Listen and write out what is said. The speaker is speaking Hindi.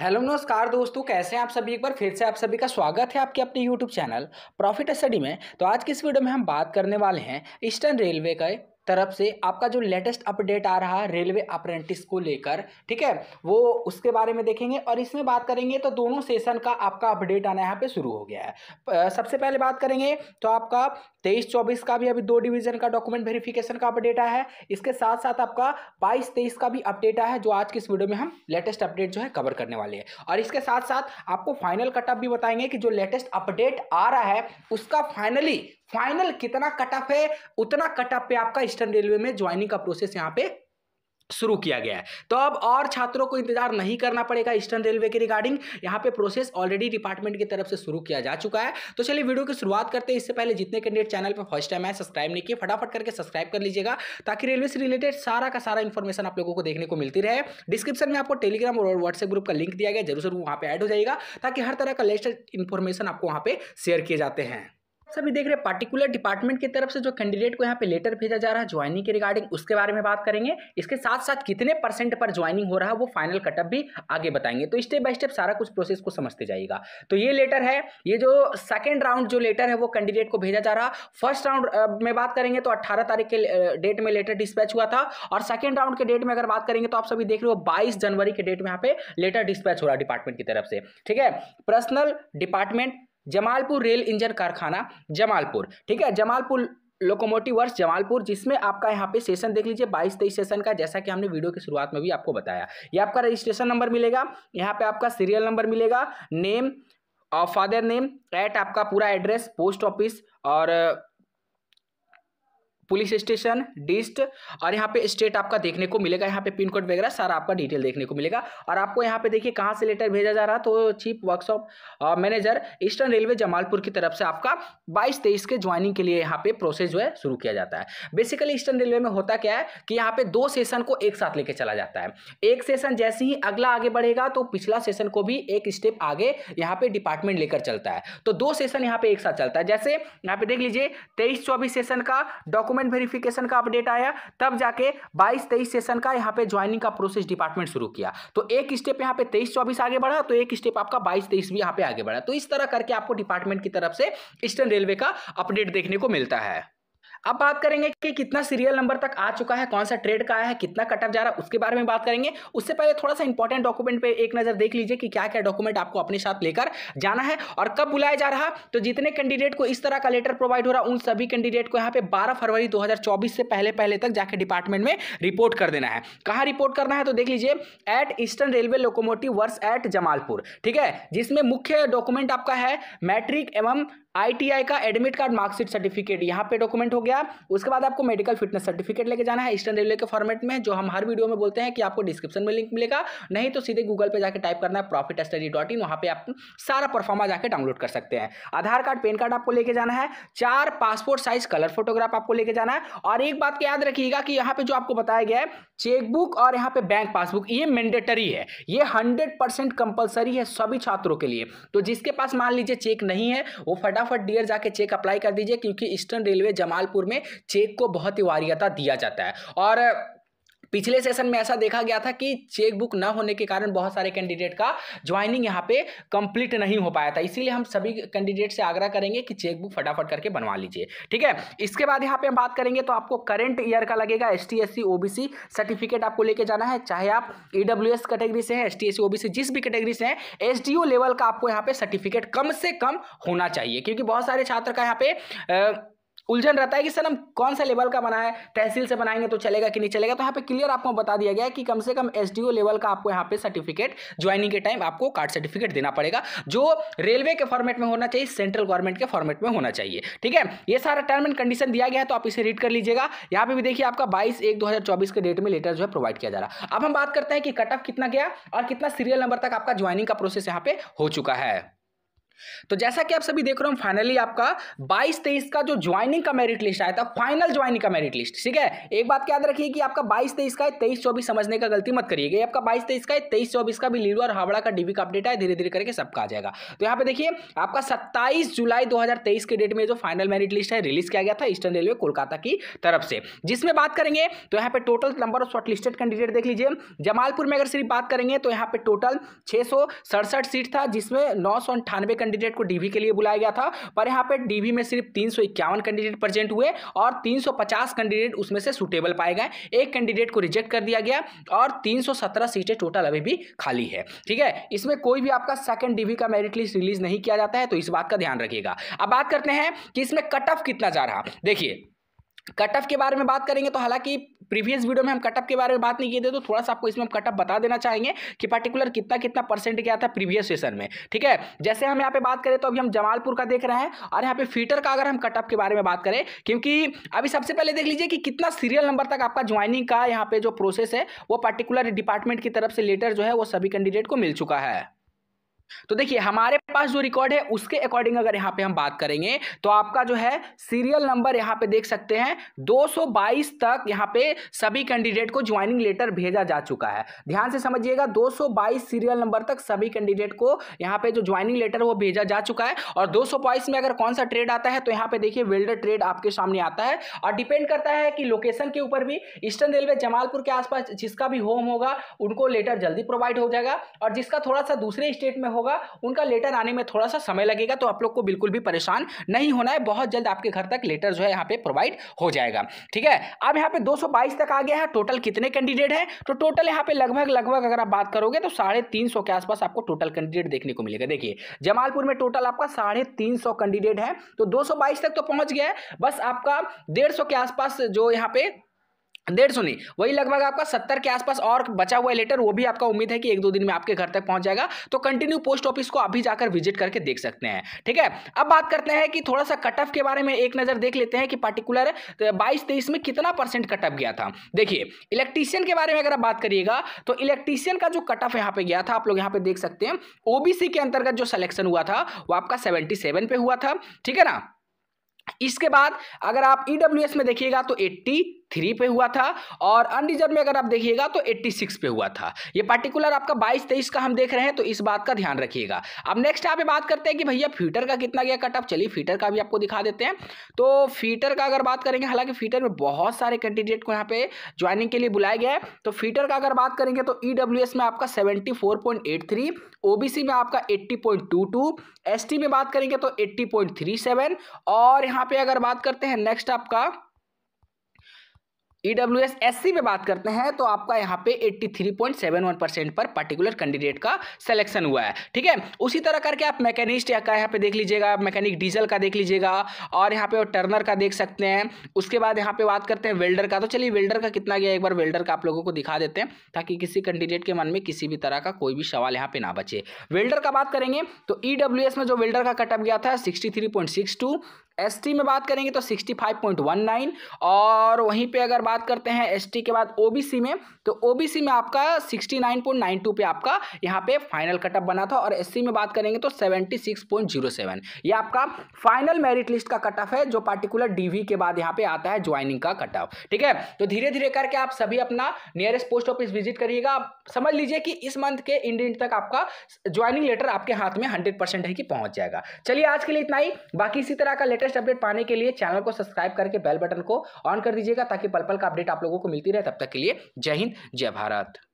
हेलो नमस्कार दोस्तों कैसे हैं आप सभी एक बार फिर से आप सभी का स्वागत है आपके अपने यूट्यूब चैनल प्रॉफिट स्टडी में तो आज की इस वीडियो में हम बात करने वाले हैं ईस्टर्न रेलवे का तरफ से आपका जो लेटेस्ट अपडेट आ रहा है रेलवे अप्रेंटिस को लेकर ठीक है वो उसके बारे में देखेंगे और इसमें बात करेंगे तो दोनों सेशन का आपका अपडेट आना यहाँ पे शुरू हो गया है सबसे पहले बात करेंगे तो आपका तेईस चौबीस का भी अभी दो डिवीजन का डॉक्यूमेंट वेरिफिकेशन का अपडेट आया है इसके साथ साथ आपका बाईस तेईस का भी अपडेट आया है जो आज की इस वीडियो में हम लेटेस्ट अपडेट जो है कवर करने वाले हैं और इसके साथ साथ आपको फाइनल कटअप भी बताएंगे कि जो लेटेस्ट अपडेट आ रहा है उसका फाइनली फाइनल कितना कट ऑफ है उतना कट ऑफ पे आपका ईस्टर्न रेलवे में ज्वाइनिंग का प्रोसेस यहाँ पे शुरू किया गया है तो अब और छात्रों को इंतजार नहीं करना पड़ेगा ईस्टर्न रेलवे के रिगार्डिंग यहाँ पे प्रोसेस ऑलरेडी डिपार्टमेंट की तरफ से शुरू किया जा चुका है तो चलिए वीडियो की शुरुआत करते हैं इससे पहले जितने कैंडिडेट चैनल पर फर्स्ट टाइम है सब्सक्राइब नहीं किए फटाफट करके सब्सक्राइब कर लीजिएगा ताकि रेलवे से रिलेटेड सारा का सारा इन्फॉर्मेशन आप लोगों को देखने को मिलती रहे डिस्क्रिप्शन में आपको टेलीग्राम और व्हाट्सएप ग्रुप का लिंक दिया गया जरूर वहाँ पर ऐड हो जाएगा ताकि हर तरह का लेटेस्ट इन्फॉर्मेशन आपको वहाँ पर शेयर किए जाते हैं सभी देख रहे हैं पार्टिकुलर डिपार्टमेंट की तरफ से जो कैंडिडेट को यहाँ पे लेटर भेजा जा रहा है ज्वाइनिंग के रिगार्डिंग उसके बारे में बात करेंगे इसके साथ साथ कितने परसेंट पर ज्वाइनिंग हो रहा है वो फाइनल कटअप भी आगे बताएंगे तो स्टेप बाय स्टेप सारा कुछ प्रोसेस को समझते जाएगा तो ये लेटर है ये जो सेकेंड राउंड जो लेटर है वो कैंडिडेट को भेजा जा रहा फर्स्ट राउंड में बात करेंगे तो अट्ठारह तारीख के डेट में लेटर डिस्पैच हुआ था और सेकेंड राउंड के डेट में अगर बात करेंगे तो आप सभी देख रहे हो बाईस जनवरी के डेट में यहाँ पे लेटर डिस्पैच हो रहा है डिपार्टमेंट की तरफ से ठीक है personal department Jamalpur rail engine कारखाना जमालपुर ठीक है जमालपुर लोकोमोटिव वर्ष जमालपुर जिसमें आपका यहाँ पे सेशन देख लीजिए बाईस तेईस सेशन का जैसा कि हमने वीडियो की शुरुआत में भी आपको बताया ये आपका रजिस्ट्रेशन नंबर मिलेगा यहाँ पे आपका सीरियल नंबर मिलेगा नेम और फादर नेम एट आपका पूरा एड्रेस पोस्ट ऑफिस और पुलिस स्टेशन डिस्ट और यहाँ पे स्टेट आपका देखने को मिलेगा यहाँ पे पिन कोड वगैरह सारा आपका डिटेल देखने को मिलेगा और आपको यहाँ पे देखिए कहाँ से लेटर भेजा जा रहा तो chief workshop manager eastern railway Jamalpur की तरफ से आपका बाईस तेईस के ज्वाइनिंग के लिए यहाँ पे प्रोसेस जो है शुरू किया जाता है बेसिकली ईस्टर्न रेलवे में होता क्या है कि यहाँ पे दो सेशन को एक साथ लेके चला जाता है एक सेशन जैसे ही अगला आगे बढ़ेगा तो पिछला सेशन को भी एक स्टेप आगे यहाँ पे डिपार्टमेंट लेकर चलता है तो दो सेशन यहाँ पे एक साथ चलता है जैसे यहाँ पे देख लीजिए तेईस चौबीस सेशन का डॉक्यूमेंट डॉक्यूमेंट वेरिफिकेशन का अपडेट आया तब जाके बाईस तेईस सेशन का यहाँ पे ज्वाइनिंग का प्रोसेस डिपार्टमेंट शुरू किया तो एक स्टेप यहाँ पे तेईस चौबीस आगे बढ़ा तो एक स्टेप आपका बाईस तेईस भी यहाँ पे आगे बढ़ा तो इस तरह करके आपको डिपार्टमेंट की तरफ से ईस्टर्न रेलवे का अपडेट देखने को मिलता है अब बात करेंगे कि कितना सीरियल नंबर तक आ चुका है कौन सा ट्रेड का आया है कितना कटअप जा रहा है उसके बारे में बात करेंगे उससे पहले थोड़ा सा इंपॉर्टेंट डॉक्यूमेंट पे एक नज़र देख लीजिए कि क्या क्या डॉक्यूमेंट आपको अपने साथ लेकर जाना है और कब बुलाया जा रहा तो जितने कैंडिडेट को इस तरह का लेटर प्रोवाइड हो रहा उन सभी कैंडिडेट को यहाँ पे बारह फरवरी दो से पहले पहले तक जाकर डिपार्टमेंट में रिपोर्ट कर देना है कहाँ रिपोर्ट करना है तो देख लीजिए at eastern railway locomotive works at Jamalpur ठीक है जिसमें मुख्य डॉक्यूमेंट आपका है मैट्रिक एवं आई का एडमिट कार्ड मार्कशीट सर्टिफिकेट यहाँ पे डॉक्यूमेंट हो गया गया उसके बाद आपको मेडिकल फिटनेस सर्टिफिकेट लेके जाना है ईस्टर्न रेलवे के फॉर्मेट में जो हम हर वीडियो में बोलते हैं कि आपको डिस्क्रिप्शन में लिंक मिलेगा नहीं तो सीधे गूगल पर जाकर टाइप करना है प्रॉफिट स्टडी डॉट इन वहाँ पर आप सारा परफॉर्मा जाकर डाउनलोड कर सकते हैं आधार कार्ड पेन कार्ड आपको लेके जाना है चार पासपोर्ट साइज कलर फोटोग्राफ आपको लेके जाना है और एक बात याद रखिएगा कि यहाँ पर जो आपको बताया गया है चेकबुक और यहाँ पर बैंक पासबुक ये मैंडेटरी है ये हंड्रेड परसेंट कंपलसरी है सभी छात्रों के लिए तो जिसके पास मान लीजिए चेक नहीं है वो फटाफट डियर जाके चेक अप्लाई कर दीजिए क्योंकि ईस्टर्न रेलवे जमालपुर जयपुर में चेक को बहुत ही वारियता दिया जाता है और पिछले सेशन में ऐसा देखा गया था कि चेक बुक ना होने के कारण बहुत सारे कैंडिडेट का ज्वाइनिंग यहाँ पे कंप्लीट नहीं हो पाया था इसीलिए हम सभी कैंडिडेट से आग्रह करेंगे कि चेक बुक फटाफट करके बनवा लीजिए ठीक है इसके बाद यहाँ पे हम बात करेंगे तो आपको करंट ईयर का लगेगा एस टी ओबीसी सर्टिफिकेट आपको लेके जाना है चाहे आप ई कैटेगरी से हैं एस टी ओबीसी जिस भी कैटेगरी से हैं एस लेवल का आपको यहाँ पे सर्टिफिकेट कम से कम होना चाहिए क्योंकि बहुत सारे छात्र का यहाँ पे आ, उलझन रहता है कि सर हम कौन सा लेवल का बनाए तहसील से बनाएंगे तो चलेगा कि नहीं चलेगा तो यहाँ पे क्लियर आपको बता दिया गया है कि कम से कम एस लेवल का आपको यहाँ पे सर्टिफिकेट ज्वाइनिंग के टाइम आपको कार्ड सर्टिफिकेट देना पड़ेगा जो रेलवे के फॉर्मेट में होना चाहिए सेंट्रल गवर्नमेंट के फॉर्मेट में होना चाहिए ठीक है ये सारा टर्म एंड कंडीशन दिया गया है तो आप इसे रीड कर लीजिएगा यहाँ पे भी देखिए आपका बाईस एक दो के डेट में लेटर जो है प्रोवाइड किया जा रहा अब हम बात करते हैं कि कट ऑफ कितना गया और कितना सीरियल नंबर तक आपका ज्वाइनिंग का प्रोसेस यहाँ पे हो चुका है तो जैसा कि आप सभी देख रहे हो फाइनली आपका 22 तेईस का जो ज्वाइनिंग का मेरिट लिस्ट आया था फाइनल ज्वाइनिंग का मेरिट लिस्ट ठीक है एक बात याद रखिए कि आपका 22 तेईस का है तेईस चौबीस समझने का गलती मत करिएगा आपका 22 तेईस का है तेईस चौबीस का भी लीडू और हावड़ा का डीबी का अपडेट है धीरे धीरे करके सबका आ जाएगा तो यहां पर देखिए आपका सत्ताईस जुलाई दो के डेट में जो फाइनल मेरिट लिस्ट है रिलीज किया गया था ईस्टर्न रेलवे कोलकाता की तरफ से जिसमें बात करेंगे तो यहाँ पे total number of shortlisted candidate देख लीजिए जमालपुर में अगर सिर्फ बात करेंगे तो यहाँ पे टोटल छह सीट था जिसमें नौ सौ कैंडिडेट को डीवी के लिए बुलाया गया था पर यहाँ पे डीवी में सिर्फ तीन कैंडिडेट प्रेजेंट हुए और 350 कैंडिडेट उसमें से सुटेबल पाए गए एक कैंडिडेट को रिजेक्ट कर दिया गया और 317 सीटें टोटल अभी भी खाली है ठीक है इसमें कोई भी आपका सेकेंड डीवी का मेरिट लिस्ट रिलीज नहीं किया जाता है तो इस बात का ध्यान रखिएगा अब बात करते हैं कि इसमें कट ऑफ कितना जा रहा देखिए कट ऑफ के बारे में बात करेंगे तो हालांकि प्रीवियस वीडियो में हम कटअप के बारे में बात नहीं किए थे तो थोड़ा सा आपको इसमें हम कटअप बता देना चाहेंगे कि पर्टिकुलर कितना कितना परसेंट क्या था प्रीवियस सेशन में ठीक है जैसे हम यहाँ पे बात करें तो अभी हम जमालपुर का देख रहे हैं और यहाँ पे फीटर का अगर हम कटअप के बारे में बात करें क्योंकि अभी सबसे पहले देख लीजिए कि कितना सीरियल नंबर तक आपका ज्वाइनिंग का यहाँ पे जो प्रोसेस है वो पर्टिकुलर डिपार्टमेंट की तरफ से लेटर जो है वो सभी कैंडिडेट को मिल चुका है तो देखिए हमारे पास जो रिकॉर्ड है उसके अकॉर्डिंग अगर यहाँ पे हम बात करेंगे तो आपका जो है सीरियल नंबर यहाँ पे देख सकते हैं 222 तक यहाँ पे सभी कैंडिडेट को ज्वाइनिंग लेटर भेजा जा चुका है ध्यान से समझिएगा 222 सीरियल नंबर तक सभी कैंडिडेट को यहाँ पे जो ज्वाइनिंग लेटर वो भेजा जा चुका है और दो में अगर कौन सा ट्रेड आता है तो यहाँ पे देखिए वेल्डर ट्रेड आपके सामने आता है और डिपेंड करता है कि लोकेशन के ऊपर भी ईस्टर्न रेलवे जमालपुर के आसपास जिसका भी होम होगा उनको लेटर जल्दी प्रोवाइड हो जाएगा और जिसका थोड़ा सा दूसरे स्टेट में होगा उनका लेटर आने में थोड़ा सा समय लगेगा तो आप लोग को बिल्कुल भी परेशान नहीं होना है बहुत जल्द आपके घर तक लेटर जो है यहाँ पे प्रोवाइड हो जाएगा ठीक है अब यहाँ पे 222 तक आ गया है टोटल कितने कैंडिडेट हैं तो टोटल यहाँ पे लगभग लगभग अगर आप बात करोगे तो साढ़े तीन सौ के आसपास आपको टोटल कैंडिडेट देखने को मिलेगा देखिए जमालपुर में टोटल आपका साढ़े तीन सौ कैंडिडेट है तो दो सौ बाईस तक तो पहुंच गया है बस आपका डेढ़ सौ के आसपास जो यहाँ पे डेढ़ सौ नहीं वही लगभग आपका सत्तर के आसपास और बचा हुआ लेटर वो भी आपका उम्मीद है कि एक दो दिन में आपके घर तक पहुंच जाएगा तो कंटिन्यू पोस्ट ऑफिस को अभी जाकर विजिट करके देख सकते हैं ठीक है अब बात करते हैं कि थोड़ा सा कट ऑफ के बारे में एक नज़र देख लेते हैं कि पर्टिकुलर बाईस तेईस में कितना परसेंट कट ऑफ गया था देखिए इलेक्ट्रीशियन के बारे में अगर आप बात करिएगा तो इलेक्ट्रीशियन का जो कट ऑफ यहाँ पे गया था आप लोग यहाँ पे देख सकते हैं ओबीसी के अंतर्गत जो सिलेक्शन हुआ था वो आपका सेवेंटी सेवन पे हुआ था ठीक है ना इसके बाद अगर आप ईडब्ल्यू e में देखिएगा तो एट्टी थ्री पे हुआ था और अनरिजर्व में अगर आप देखिएगा तो एट्टी सिक्स पे हुआ था ये पर्टिकुलर आपका बाईस तेईस का हम देख रहे हैं तो इस बात का ध्यान रखिएगा अब नेक्स्ट यहाँ पे बात करते हैं कि भैया फीटर का कितना गया कट ऑफ चलिए फीटर का भी आपको दिखा देते हैं तो फीटर का अगर बात करेंगे हालांकि फीटर में बहुत सारे कैंडिडेट को यहाँ पे ज्वाइनिंग के लिए बुलाया गया है तो फीटर का अगर बात करेंगे तो ई e में आपका सेवेंटी ओबीसी में आपका 80.22 एसटी में बात करेंगे तो 80.37 और यहाँ पे अगर बात करते हैं नेक्स्ट आपका ईडब्ल्यू एस एस सी में बात करते हैं तो आपका यहाँ पे 83.71 परसेंट पर पर्टिकुलर कैंडिडेट का सिलेक्शन हुआ है ठीक है उसी तरह करके आप मैकेनिस्ट का यहाँ पे देख लीजिएगा मैकेनिक डीजल का देख लीजिएगा और यहाँ पे टर्नर का देख सकते हैं उसके बाद यहाँ पे बात करते हैं वेल्डर का तो चलिए वेल्डर का कितना गया एक बार वेल्डर का आप लोगों को दिखा देते हैं ताकि किसी कैंडिडेट के मन में किसी भी तरह का कोई भी सवाल यहाँ पे ना बचे वेल्डर का बात करेंगे तो ई e में जो वेल्डर का कटअप गया था सिक्सटी एस में बात करेंगे तो 65.19 और वहीं पे अगर बात करते हैं एस के बाद ओ में तो ओ में आपका 69.92 पे आपका यहाँ पे फाइनल कटअप बना था और एस में बात करेंगे तो 76.07 ये आपका फाइनल मेरिट लिस्ट का कटअप है जो पार्टिकुलर डी के बाद यहाँ पे आता है ज्वाइनिंग का कटअप ठीक है तो धीरे धीरे करके आप सभी अपना नियरेस्ट पोस्ट ऑफिस विजिट करिएगा समझ लीजिए कि इस मंथ के इंड इंड तक आपका ज्वाइनिंग लेटर आपके हाथ में हंड्रेड है कि पहुँच जाएगा चलिए आज के लिए इतना ही बाकी इसी तरह का लेटर लेटेस्ट अपडेट पाने के लिए चैनल को सब्सक्राइब करके बेल बटन को ऑन कर दीजिएगा ताकि पल पल का अपडेट आप लोगों को मिलती रहे तब तक के लिए जय हिंद जय भारत